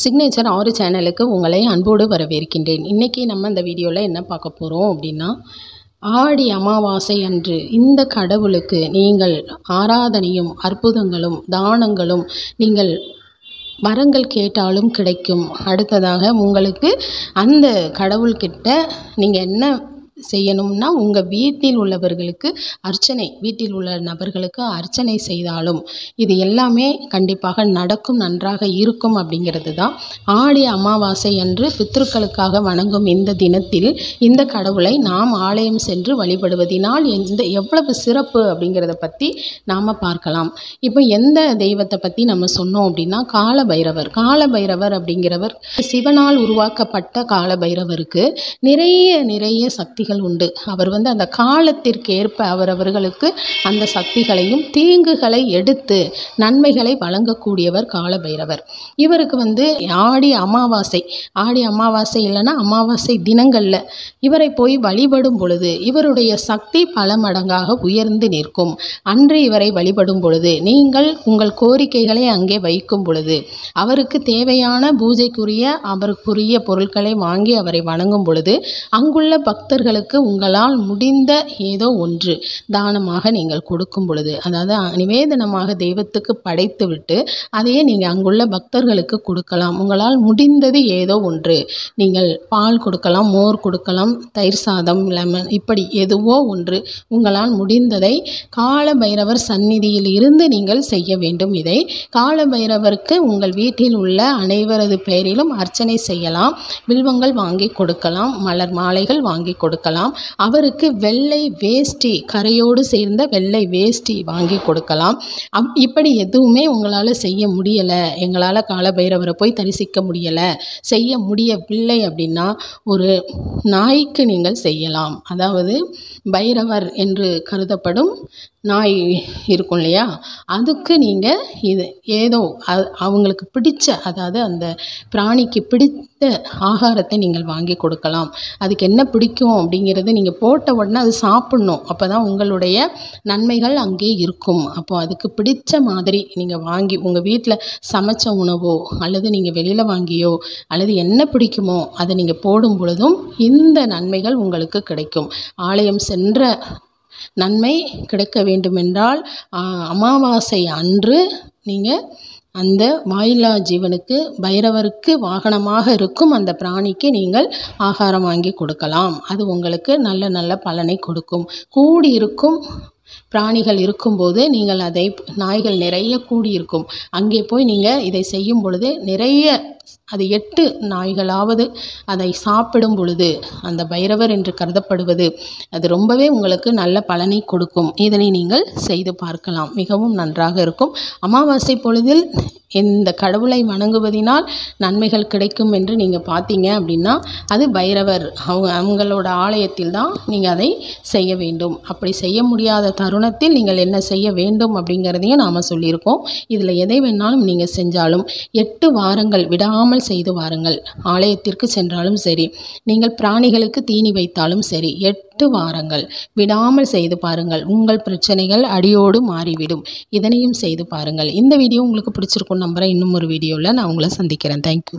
signature ஆறு சேனலுக்கு உங்களை அன்போடு வரவேற்கின்றேன் இன்றைக்கி நம்ம இந்த வீடியோவில் என்ன பார்க்க போகிறோம் அப்படின்னா ஆடி அமாவாசை அன்று இந்த கடவுளுக்கு நீங்கள் ஆராதனையும் அற்புதங்களும் தானங்களும் நீங்கள் வரங்கள் கேட்டாலும் கிடைக்கும் அடுத்ததாக உங்களுக்கு அந்த கடவுள்கிட்ட நீங்கள் என்ன செய்யணும்னா உங்கள் வீட்டில் உள்ளவர்களுக்கு அர்ச்சனை வீட்டில் உள்ள நபர்களுக்கு அர்ச்சனை செய்தாலும் இது எல்லாமே கண்டிப்பாக நடக்கும் நன்றாக இருக்கும் அப்படிங்கிறது தான் ஆடி அமாவாசை அன்று பித்ருக்களுக்காக வணங்கும் இந்த தினத்தில் இந்த கடவுளை நாம் ஆலயம் சென்று வழிபடுவதினால் எந்த எவ்வளவு சிறப்பு அப்படிங்கிறத பற்றி நாம் பார்க்கலாம் இப்போ எந்த தெய்வத்தை பற்றி நம்ம சொன்னோம் அப்படின்னா கால பைரவர் கால பைரவர் அப்படிங்கிறவர் சிவனால் உருவாக்கப்பட்ட கால பைரவருக்கு நிறைய நிறைய சக்தி சக்திகள் உண்டு அவர் வந்து அந்த ஏற்ப அவரவர்களுக்கு அந்த சக்திகளையும் தீங்குகளை எடுத்து நன்மைகளை வழங்கக்கூடியவர் காலபைரவர் இவருக்கு வந்து ஆடி அமாவாசை ஆடி அமாவாசை இல்லைன்னா அமாவாசை தினங்களில் இவரை போய் வழிபடும் பொழுது இவருடைய சக்தி பல மடங்காக உயர்ந்து நிற்கும் அன்று இவரை வழிபடும் பொழுது நீங்கள் உங்கள் கோரிக்கைகளை அங்கே வைக்கும் பொழுது அவருக்கு தேவையான பூஜைக்குரிய அவருக்குரிய பொருட்களை வாங்கி அவரை வணங்கும் பொழுது அங்குள்ள பக்தர்கள் அவர்களுக்கு உங்களால் முடிந்த ஏதோ ஒன்று தானமாக நீங்கள் கொடுக்கும் பொழுது அதாவது நிவேதனமாக தெய்வத்துக்கு படைத்து விட்டு அதையே நீங்கள் அங்குள்ள பக்தர்களுக்கு கொடுக்கலாம் உங்களால் முடிந்தது ஏதோ ஒன்று நீங்கள் பால் கொடுக்கலாம் மோர் கொடுக்கலாம் தயிர் சாதம் லெமன் இப்படி எதுவோ ஒன்று உங்களால் முடிந்ததை கால பைரவர் சந்நிதியில் இருந்து நீங்கள் செய்ய வேண்டும் இதை கால பைரவருக்கு உங்கள் வீட்டில் உள்ள அனைவரது பெயரிலும் அர்ச்சனை செய்யலாம் வில்வங்கள் வாங்கி கொடுக்கலாம் மலர் மாலைகள் வாங்கி கொடுக்கலாம் கொடுக்கலாம் அவருக்கு வெள்ளை வேஷ்டி கரையோடு சேர்ந்த வெள்ளை வேஷ்டி வாங்கி கொடுக்கலாம் அப் இப்படி எதுவுமே உங்களால் செய்ய முடியலை எங்களால் காலபைரவரை போய் தரிசிக்க முடியலை செய்ய முடியவில்லை அப்படின்னா ஒரு நாய்க்கு நீங்கள் செய்யலாம் அதாவது பைரவர் என்று கருதப்படும் நாய் இருக்கும் இல்லையா அதுக்கு நீங்கள் இது ஏதோ அவங்களுக்கு பிடிச்ச அதாவது அந்த பிராணிக்கு பிடித்த ஆகாரத்தை நீங்கள் வாங்கி கொடுக்கலாம் அதுக்கு என்ன பிடிக்கும் அப்படின்னு அப்படிங்கிறது நீங்கள் போட்ட உடனே அது சாப்பிட்ணும் அப்போ தான் உங்களுடைய நன்மைகள் அங்கே இருக்கும் அப்போது அதுக்கு பிடித்த மாதிரி நீங்கள் வாங்கி உங்கள் வீட்டில் சமைச்ச உணவோ அல்லது நீங்கள் வெளியில் வாங்கியோ அல்லது என்ன பிடிக்குமோ அதை நீங்கள் போடும் பொழுதும் இந்த நன்மைகள் உங்களுக்கு கிடைக்கும் ஆலயம் சென்ற நன்மை கிடைக்க வேண்டுமென்றால் அமாவாசை அன்று நீங்கள் அந்த வாயில்லா ஜீவனுக்கு பைரவருக்கு வாகனமாக இருக்கும் அந்த பிராணிக்கு நீங்கள் ஆகாரம் வாங்கி கொடுக்கலாம் அது உங்களுக்கு நல்ல நல்ல பலனை கொடுக்கும் கூடி இருக்கும் பிராணிகள் இருக்கும்போது நீங்கள் அதை நாய்கள் நிறைய கூடியிருக்கும் அங்கே போய் நீங்கள் இதை செய்யும் பொழுது நிறைய அது எட்டு நாய்களாவது அதை சாப்பிடும் பொழுது அந்த பைரவர் என்று கருதப்படுவது அது ரொம்பவே உங்களுக்கு நல்ல பலனை கொடுக்கும் இதனை நீங்கள் செய்து பார்க்கலாம் மிகவும் நன்றாக இருக்கும் அமாவாசை பொழுதில் இந்த கடவுளை வணங்குவதினால் நன்மைகள் கிடைக்கும் என்று நீங்கள் பார்த்தீங்க அப்படின்னா அது பைரவர் அவங்க அவங்களோட ஆலயத்தில் தான் நீங்கள் அதை செய்ய வேண்டும் அப்படி செய்ய முடியாத தருணத்தில் நீங்கள் என்ன செய்ய வேண்டும் அப்படிங்கிறதையும் நாம் சொல்லியிருக்கோம் இதில் எதை வேணாலும் நீங்கள் செஞ்சாலும் எட்டு வாரங்கள் விடா விடாமல் செய்து வாருங்கள் ஆலயத்திற்கு சென்றாலும் சரி நீங்கள் பிராணிகளுக்கு தீனி வைத்தாலும் சரி எட்டு வாரங்கள் விடாமல் செய்து பாருங்கள் உங்கள் பிரச்சனைகள் அடியோடு மாறிவிடும் இதனையும் செய்து பாருங்கள் இந்த வீடியோ உங்களுக்கு பிடிச்சிருக்கும் நம்புகிறேன் இன்னும் ஒரு வீடியோவில் நான் உங்களை சந்திக்கிறேன் தேங்க்யூ